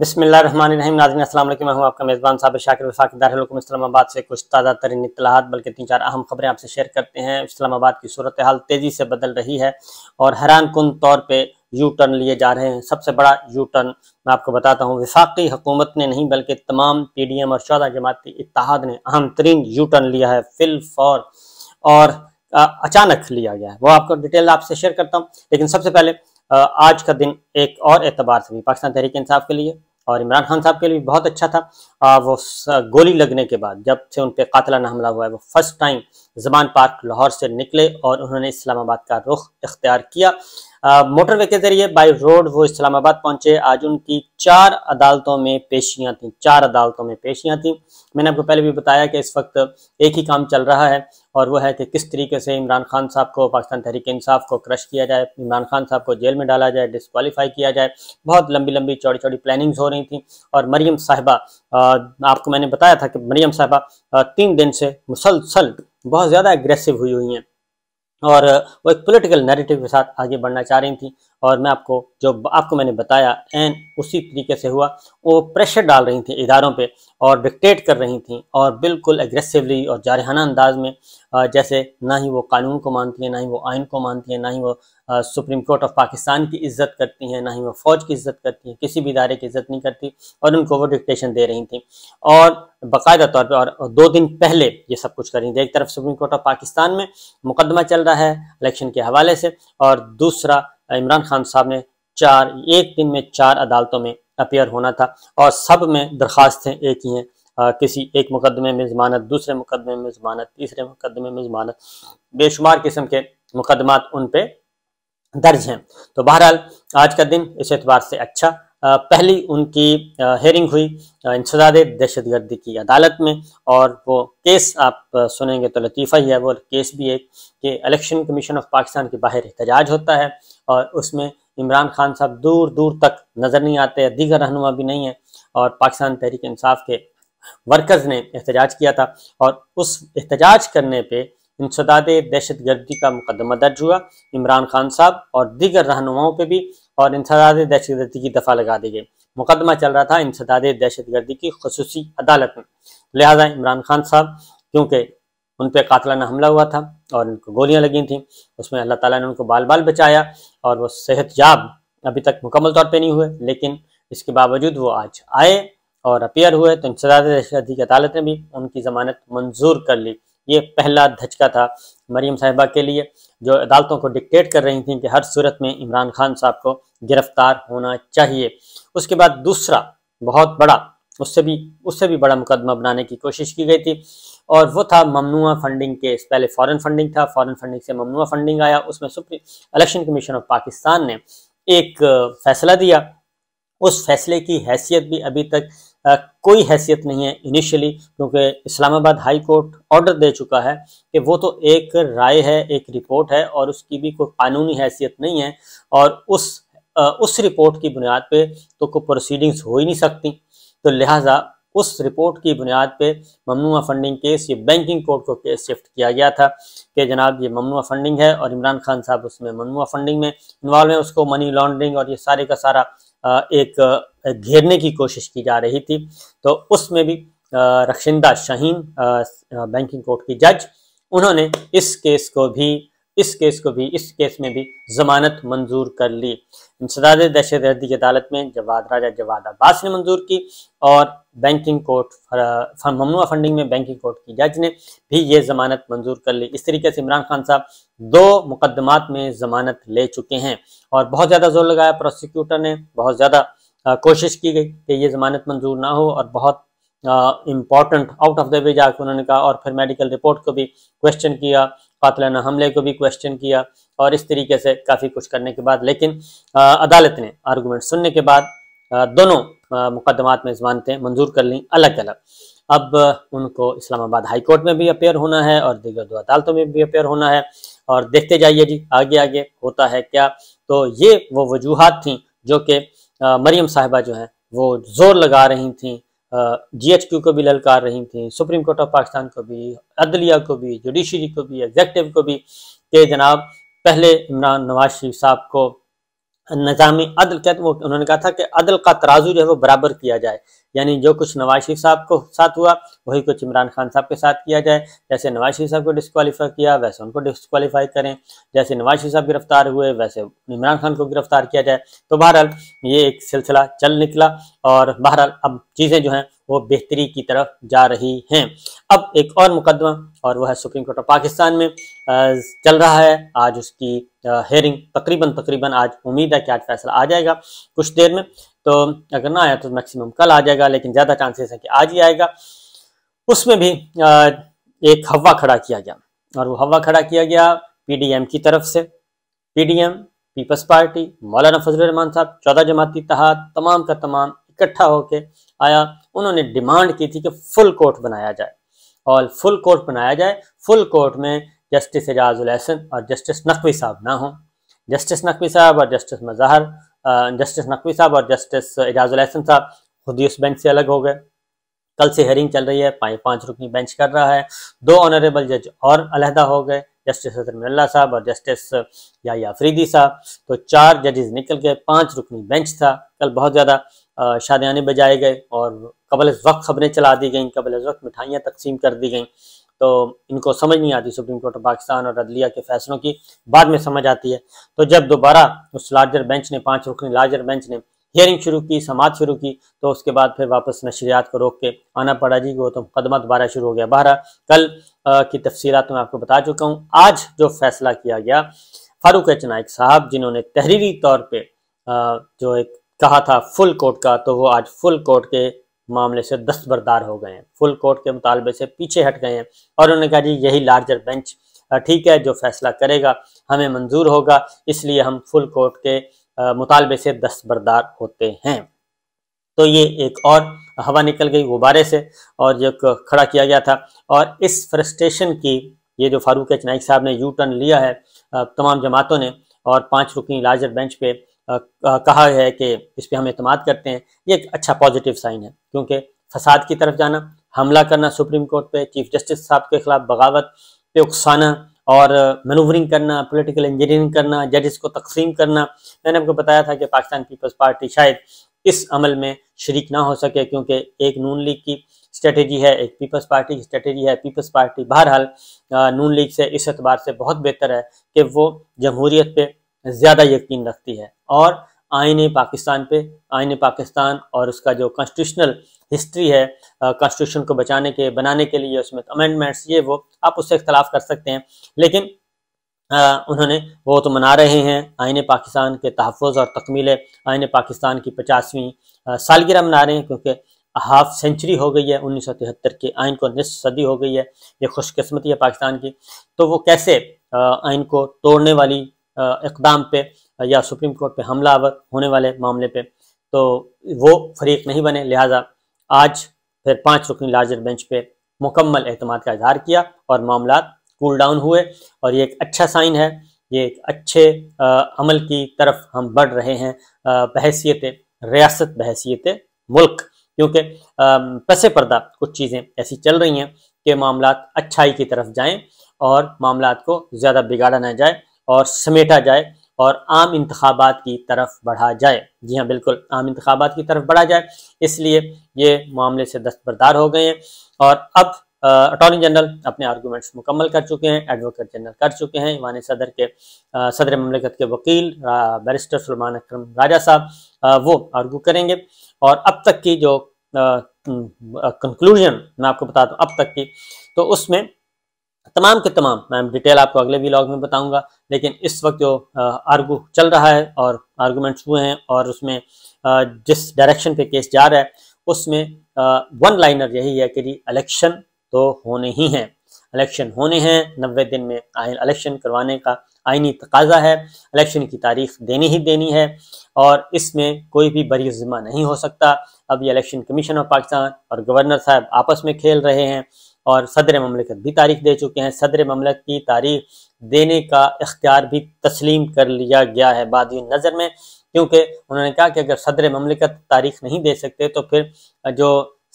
बिसमीम नाजन असल मैं हूं आपका मेज़बान साहब शाकिर वफाक दारकम इस्लामाबाद से कुछ ताज़ा तरीन इतलाहत बल्कि तीन चार अहम खबरें आपसे शेयर करते हैं इस्लामाबाद की सूरत हाल तेज़ी से बदल रही है और हैरान कन तौर पर यू टर्न लिए जा रहे हैं सबसे बड़ा यू टर्न मैं आपको बताता हूँ विफाकी हुकूमत ने नहीं बल्कि तमाम पी डी एम और चौदह जमाती इतिहाद ने अहम तरीन यू टर्न लिया है फिल फॉर और अचानक लिया गया है वो आपको डिटेल आपसे शेयर करता हूँ लेकिन सबसे पहले आज का दिन एक और एतबार से भी पाकिस्तान तहरीक इंसाफ के लिए और इमरान खान साहब के लिए बहुत अच्छा था आ, वो गोली लगने के बाद जब से उन पर कातलाना हमला हुआ है वो first time Zaman park Lahore से निकले और उन्होंने इस्लामाबाद का रुख इख्तियार किया मोटर वे के जरिए बाई रोड वो इस्लामाबाद पहुंचे आज उनकी चार अदालतों में पेशियां थी चार अदालतों में पेशियां थी मैंने आपको पहले भी बताया कि इस वक्त एक ही काम चल रहा है और वो है कि किस तरीके से इमरान खान साहब को पाकिस्तान तहरीक इंसाफ को क्रश किया जाए इमरान खान साहब को जेल में डाला जाए डिसक्वालीफाई किया जाए बहुत लंबी लंबी चौड़ी चौड़ी प्लानिंग्स हो रही थी और मरियम साहिबा आपको मैंने बताया था कि मरियम साहबा तीन दिन से मुसलसल बहुत ज़्यादा एग्रेसिव हुई हुई हैं और वो एक पॉलिटिकल नैरेटिव के साथ आगे बढ़ना चाह रही थी और मैं आपको जो आपको मैंने बताया एन उसी तरीके से हुआ वो प्रेशर डाल रही थी इदारों पे और डिक्टेट कर रही थी और बिल्कुल एग्रेसिवली और जारहाना अंदाज में जैसे ना ही वो कानून को मानती है ना ही वो आइन को मानती है ना ही वो सुप्रीम कोर्ट ऑफ पाकिस्तान की इज्जत करती हैं ना ही वो फौज की इज्जत करती हैं किसी भी इदारे की इज्जत नहीं करती और उनको वो डिक्टेशन दे रही थी और बाकायदा तौर पर और दो दिन पहले ये सब कुछ कर रही थी एक तरफ सुप्रीम कोर्ट ऑफ पाकिस्तान में मुकदमा चल रहा है इलेक्शन के हवाले से और दूसरा इमरान खान साहब ने चार एक दिन में चार अदालतों में अपेयर होना था और सब में दरख्वास्तें एक ही हैं आ, किसी एक मुकदमे में जमानत दूसरे मुकदमे में जमानत तीसरे मुकदमे में जमानत बेशुमार किस्म के मुकदमात उन पर दर्ज हैं तो बहरहाल आज का दिन इस एतबार से अच्छा पहली उनकी हेयरिंग हुई इंसदाद दहशत गर्दी की अदालत में और वो केस आप सुनेंगे तो लतीफ़ा ही है वो केस भी एक कि इलेक्शन कमीशन ऑफ पाकिस्तान के बाहर एहतजाज होता है और उसमें इमरान खान साहब दूर दूर तक नज़र नहीं आते दीगर रहनुमा भी नहीं है और पाकिस्तान तहरीक इंसाफ के वर्कर्स ने एहतजाज किया था और उस एहतजाज करने पर इंसदाद दहशतगर्दी का मुकदमा दर्ज हुआ इमरान खान साहब और दीगर रहनुमाओं पर भी और इंसदाद दहशतगर्दी की दफा लगा दी गई मुकदमा चल रहा था इंसदाद दहशतगर्दी की खसूस अदालत में लिहाजा इमरान खान साहब क्योंकि उन पर कातलाना हमला हुआ था और उनको गोलियां लगी थी उसमें अल्लाह ताला ने उनको बाल बाल बचाया और वो सेहत याब अभी तक मुकम्मल तौर पर नहीं हुए लेकिन इसके बावजूद वो आज आए और अपेयर हुए तो इंसदाद दहशतगर्दी की अदालत ने भी उनकी जमानत मंजूर कर ली ये पहला धचका था मरीम साहिबा के लिए जो अदालतों को डिक्टेट कर रही थी कि हर सूरत में इमरान खान साहब को गिरफ्तार होना चाहिए उसके बाद दूसरा बहुत बड़ा उससे भी उससे भी बड़ा मुकदमा बनाने की कोशिश की गई थी और वो था ममनुआ फंडिंग के पहले फॉरेन फंडिंग था फॉरेन फंडिंग से ममनुआ फंडिंग आया उसमें supreme election commission of Pakistan ने एक फैसला दिया उस फैसले की हैसियत भी अभी तक कोई हैसियत नहीं है इनिशियली क्योंकि इस्लामाबाद हाई कोर्ट ऑर्डर दे चुका है कि वो तो एक राय है एक रिपोर्ट है और उसकी भी कोई कानूनी हैसियत नहीं है और उस उस रिपोर्ट की बुनियाद पे तो कोई प्रोसीडिंग्स हो ही नहीं सकती तो लिहाजा उस रिपोर्ट की बुनियाद पे ममनुआ फंडिंग केस ये बैंकिंग कोर्ट को केस शिफ्ट किया गया था कि जनाब ये ममनुआ फंडिंग है और इमरान खान साहब उसमें ममनुआ फंडिंग में इन्वॉल्व है उसको मनी लॉन्ड्रिंग और ये सारे का सारा एक घेरने की कोशिश की जा रही थी तो उसमें भी रक्षिंदा शाहीन बैंकिंग कोर्ट की जज उन्होंने इस केस को भी इस केस को भी इस केस में भी जमानत मंजूर कर ली इंसदाद दहशत गर्दी की अदालत में जवाद राजा जवाद अब्बास ने मंजूर की और बैंकिंग कोर्ट ममनुआ फंडिंग में बैंकिंग कोर्ट की जज ने भी ये जमानत मंजूर कर ली इस तरीके से इमरान खान साहब दो मुकदमात में जमानत ले चुके हैं और बहुत ज़्यादा जोर लगाया प्रोसिक्यूटर ने बहुत ज़्यादा कोशिश की गई कि ये जमानत मंजूर ना हो और बहुत important out of the way जाकर उन्होंने कहा और फिर मेडिकल रिपोर्ट को भी क्वेश्चन किया कातलाना हमले को भी क्वेश्चन किया और इस तरीके से काफ़ी कुछ करने के बाद लेकिन आ, अदालत ने आर्गूमेंट सुनने के बाद आ, दोनों मुकदमात में जमानतें मंजूर कर लीं अलग अलग अब उनको इस्लामाबाद हाई कोर्ट में भी अपेयर होना है और दीगर दो अदालतों में भी अपेयर होना है और देखते जाइए जी आगे आगे होता है क्या तो ये वो वजूहत थी जो कि मरियम साहिबा जो हैं वो जोर लगा रही थी जीएचक्यू को भी ललकार रही थी सुप्रीम कोर्ट ऑफ पाकिस्तान को भी अदलिया को भी जुडिशरी को भी एग्जेक्टिव को भी कि जनाब पहले इमरान नवाज शरीफ साहब को नजामी अदल कहते वो उन्होंने कहा था कि अदल का तराजू जो है वो बराबर किया जाए यानी जो कुछ नवाज शरीफ साहब को साथ हुआ वही कुछ इमरान खान साहब के साथ किया जाए जैसे नवाज शरीफ साहब को डिसकवालीफाई किया वैसे उनको डिस्कवालीफाई करें जैसे नवाज शरीफ साहब गिरफ्तार हुए वैसे इमरान खान को गिरफ्तार किया जाए तो बहरहाल ये एक सिलसिला चल निकला और बहरहाल अब चीज़ें जो हैं वो बेहतरी की तरफ जा रही हैं अब एक और मुकदमा और वह सुप्रीम कोर्ट ऑफ पाकिस्तान में चल रहा है आज उसकी हेयरिंग तकरीबन तकरीबन आज उम्मीद है कि आज फैसला आ जाएगा कुछ देर में तो अगर ना आया तो मैक्सिमम कल आ जाएगा लेकिन ज़्यादा चांसेस है कि आज ही आएगा उसमें भी एक हवा खड़ा किया गया और वो हवा खड़ा किया गया पीडीएम की तरफ से पीडीएम पीपल्स पार्टी मौलाना फजल रहमान साहब चौदह जमाती तहत तमाम का तमाम इकट्ठा होकर आया उन्होंने डिमांड की थी कि फुल कोर्ट बनाया जाए और फुल कोर्ट बनाया जाए फुल कोर्ट में जस्टिस एजाजुल एहसन और जस्टिस नकवी साहब ना हों जस्टिस नकवी साहब और जस्टिस मजहर जस्टिस नकवी साहब और जस्टिस एजाजुल एहसन साहब खुद ही उस बेंच से अलग हो गए कल से हेयरिंग चल रही है पाँच पाँच रुकनी बेंच कर रहा है दो ऑनरेबल जज और अलहदा हो गए जस्टिस हजरमल्ला साहब और जस्टिस या फ्रीदी साहब तो चार जजेस निकल गए पाँच रुकनी बेंच था कल बहुत ज़्यादा शादियाने बजाए गए और कबल वक्त खबरें चला दी गई कबल वक्त मिठाइयाँ तकसीम कर दी गई तो इनको समझ नहीं आती सुप्रीम कोर्ट ऑफ पाकिस्तान और अदलिया के फैसलों की बाद में समझ आती है तो जब दोबारा उस लार्जर बेंच ने पाँच रुकनी लार्जर बेंच ने हियरिंग शुरू की समाज शुरू की तो उसके बाद फिर वापस नशरियात को रोक के आना पड़ा जी वो तो मुकदमा दोबारा शुरू हो गया बहरा कल आ, की तफसीत मैं आपको बता चुका हूँ आज जो फैसला किया गया फारूक नाइक साहब जिन्होंने तहरीरी तौर पर जो एक कहा था फुल कोर्ट का तो वो आज फुल कोर्ट के मामले से दस्तबरदार हो गए हैं फुल कोर्ट के मुतालबे से पीछे हट गए हैं और उन्होंने कहा जी यही लार्जर बेंच ठीक है जो फैसला करेगा हमें मंजूर होगा इसलिए हम फुल कोर्ट के मुतालबे से दस्तबरदार होते हैं तो ये एक और हवा निकल गई गुब्बारे से और जो खड़ा किया गया था और इस फ्रस्ट्रेशन की ये जो फारूक एच नाइक साहब ने यू टर्न लिया है तमाम जमातों ने और पांच रुकनी लार्जर बेंच पे कहा है कि इस पर हम अहतम करते हैं ये एक अच्छा पॉजिटिव साइन है क्योंकि फसाद की तरफ जाना हमला करना सुप्रीम कोर्ट पे चीफ जस्टिस साहब के खिलाफ बगावत पे उकसाना और मनूवरिंग करना पॉलिटिकल इंजीनियरिंग करना जजिस को तकसीम करना मैंने आपको बताया था कि पाकिस्तान पीपल्स पार्टी शायद इस अमल में शरीक ना हो सके क्योंकि एक नून लीग की स्ट्रेटेजी है एक पीपल्स पार्टी की स्ट्रेटेजी है पीपल्स पार्टी बहरहाल नून लीग से इस एतबार से बहुत बेहतर है कि वो जमहूरीत पे ज़्यादा यकीन रखती है और आइन पाकिस्तान पे आइन पाकिस्तान और उसका जो कॉन्स्टिट्यूशनल हिस्ट्री है कॉन्स्टिट्यूशन को बचाने के बनाने के लिए उसमें अमेंडमेंट्स ये वो आप उससे इख्तलाफ कर सकते हैं लेकिन आ, उन्होंने वो तो मना रहे हैं आइन पाकिस्तान के तहफ़ और तकमील आइन पाकिस्तान की पचासवीं सालगिरह मना रहे हैं क्योंकि हाफ सेंचुरी हो गई है उन्नीस सौ तिहत्तर के आइन को निसफ सदी हो गई है ये खुशकस्मती है पाकिस्तान की तो वो कैसे आइन को तोड़ने वाली इकदाम पे या सुप्रीम कोर्ट पे हमला होने वाले मामले पे तो वो फरीक नहीं बने लिहाजा आज फिर पांच रुकनी लार्जर बेंच पे मुकम्मल अहतम का इजहार किया और मामला कूल डाउन हुए और ये एक अच्छा साइन है ये एक अच्छे आ, अमल की तरफ हम बढ़ रहे हैं बहसीत रियासत बहसीत मुल्क क्योंकि पसे पर्दा कुछ चीज़ें ऐसी चल रही हैं कि मामला अच्छाई की तरफ जाएं और मामला को ज़्यादा बिगाड़ा ना जाए और समेटा जाए और आम इंतबात की तरफ बढ़ा जाए जी हाँ बिल्कुल आम इंतबात की तरफ बढ़ा जाए इसलिए ये मामले से दस्तबरदार हो गए हैं और अब अटॉर्नी जनरल अपने आर्गूमेंट्स मुकम्मल कर चुके हैं एडवोकेट जनरल कर चुके हैं ईवान सदर के आ, सदर ममलिकत के वकील बैरिस्टर सलमान अक्रम राजा साहब वो आर्गू करेंगे और अब तक की जो कंक्लूजन मैं आपको बता हूँ अब तक की तो उसमें तमाम के तमाम मैम डिटेल आपको अगले व्लॉग में बताऊंगा लेकिन इस वक्त जो आर्गू चल रहा है और आर्गूमेंट्स हुए हैं और उसमें जिस डायरेक्शन पे केस जा रहा है उसमें वन लाइनर यही है कि जी इलेक्शन तो होने ही हैं इलेक्शन होने हैं नब्बे दिन में इलेक्शन करवाने का आइनी तकाजा है इलेक्शन की तारीख देनी ही देनी है और इसमें कोई भी बरी ज़िम्मा नहीं हो सकता अब ये इलेक्शन कमीशन ऑफ पाकिस्तान और गवर्नर साहब आपस में खेल रहे हैं और सदर ममलकत भी तारीख दे चुके हैं सदर ममलक की तारीख देने का इख्तियार भी तस्लीम कर लिया गया है बाद नज़र में क्योंकि उन्होंने कहा कि अगर सदर ममलकत तारीख नहीं दे सकते तो फिर जो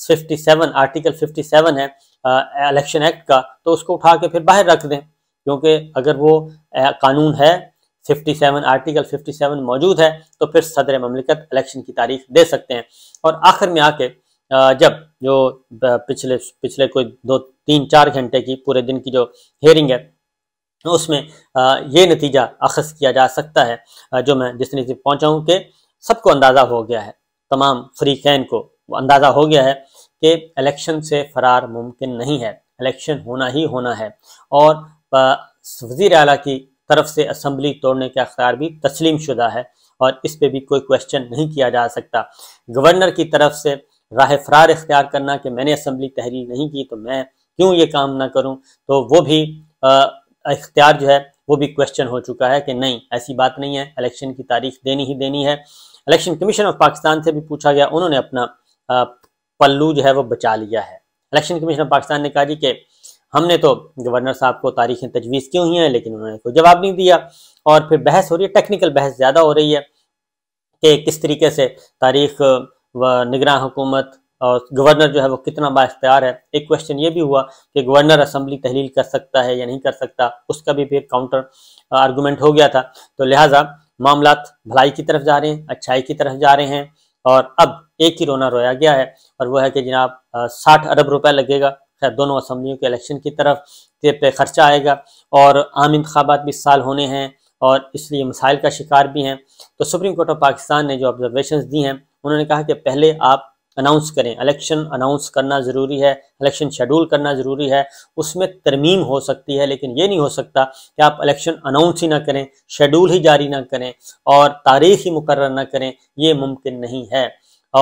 57 आर्टिकल 57 है इलेक्शन एक्ट का तो उसको उठा के फिर बाहर रख दें क्योंकि अगर वो कानून है 57 आर्टिकल 57 मौजूद है तो फिर सदर ममलिकत इलेक्शन की तारीख दे सकते हैं और आखिर में आके जब जो पिछले पिछले कोई दो तीन चार घंटे की पूरे दिन की जो हेयरिंग है उसमें ये नतीजा अखज़ किया जा सकता है जो मैं जिस नतीजे पहुँचा हूँ कि सबको अंदाज़ा हो गया है तमाम फ्री कैन को अंदाज़ा हो गया है कि इलेक्शन से फरार मुमकिन नहीं है इलेक्शन होना ही होना है और वजीर अला की तरफ से असम्बली तोड़ने का अख्तियार भी तस्लीम शुदा है और इस पर भी कोई क्वेश्चन नहीं किया जा सकता गवर्नर की तरफ से राह फरार इख्तियार करना कि मैंने असम्बली तहरीर नहीं की तो मैं क्यों ये काम ना करूं तो वो भी इख्तियार जो है वो भी क्वेश्चन हो चुका है कि नहीं ऐसी बात नहीं है इलेक्शन की तारीख देनी ही देनी है इलेक्शन कमीशन ऑफ पाकिस्तान से भी पूछा गया उन्होंने अपना पल्लू जो है वो बचा लिया है इलेक्शन कमीशन ऑफ पाकिस्तान ने कहा जी कि हमने तो गवर्नर साहब को तारीखें तजवीज़ की हुई हैं लेकिन उन्होंने कोई जवाब नहीं दिया और फिर बहस हो रही है टेक्निकल बहस ज़्यादा हो रही है कि किस तरीके से तारीख व निगरान हुकूमत और गवर्नर जो है वो कितना बाख्तियार है एक क्वेश्चन ये भी हुआ कि गवर्नर असम्बली तहलील कर सकता है या नहीं कर सकता उसका भी फिर काउंटर आर्गूमेंट हो गया था तो लिहाजा मामला भलाई की तरफ जा रहे हैं अच्छाई की तरफ जा रहे हैं और अब एक ही रोना रोया गया है और वह है कि जनाब साठ अरब रुपये लगेगा खैर दोनों असम्बलियों के इलेक्शन की तरफ पे खर्चा आएगा और आम इंतबात भी साल होने हैं और इसलिए मसाइल का शिकार भी हैं तो सुप्रीम कोर्ट ऑफ पाकिस्तान ने जो ऑब्जर्वेशन दी हैं उन्होंने कहा कि पहले आप अनाउंस करें इलेक्शन अनाउंस करना ज़रूरी है इलेक्शन शेड्यूल करना ज़रूरी है उसमें तरमीम हो सकती है लेकिन ये नहीं हो सकता कि आप इलेक्शन अनाउंस ही ना करें शेड्यूल ही जारी ना करें और तारीख ही मुकर ना करें ये मुमकिन नहीं है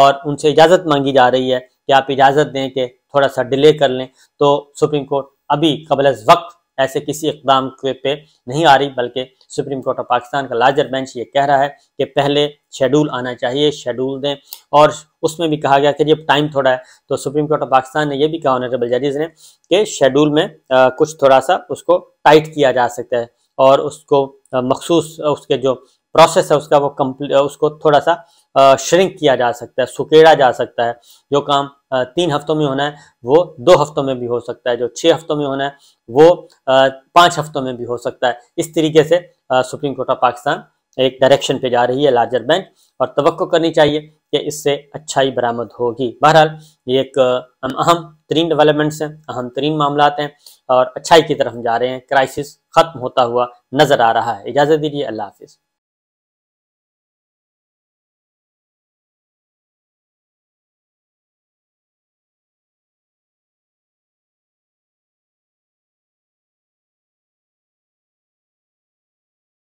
और उनसे इजाज़त मांगी जा रही है कि आप इजाज़त दें कि थोड़ा सा डिले कर लें तो सुप्रीम कोर्ट अभी कबल वक्त ऐसे किसी इकदाम के पे नहीं आ रही बल्कि सुप्रीम कोर्ट ऑफ पाकिस्तान का लार्जर बेंच ये कह रहा है कि पहले शेड्यूल आना चाहिए शेड्यूल दें और उसमें भी कहा गया कि जब टाइम थोड़ा है तो सुप्रीम कोर्ट ऑफ पाकिस्तान ने यह भी कहा ऑनरेबल जजेज ने कि शेड्यूल में आ, कुछ थोड़ा सा उसको टाइट किया जा सकता है और उसको मखसूस उसके जो प्रोसेस है उसका वो कम्प्ली उसको थोड़ा सा श्रिंक किया जा सकता है सुकेड़ा जा सकता है जो काम तीन हफ्तों में होना है वो दो हफ्तों में भी हो सकता है जो छः हफ्तों में होना है वो पाँच हफ्तों में भी हो सकता है इस तरीके से सुप्रीम कोर्ट ऑफ पाकिस्तान एक डायरेक्शन पे जा रही है लार्जर बेंच और तो करनी चाहिए कि इससे अच्छाई बरामद होगी बहरहाल ये एक अहम तरीन डेवलपमेंट्स हैं अहम तरीन मामला हैं और अच्छाई की तरफ हम जा रहे हैं क्राइसिस ख़त्म होता हुआ नज़र आ रहा है इजाज़त दीजिए अल्लाह हाफिज़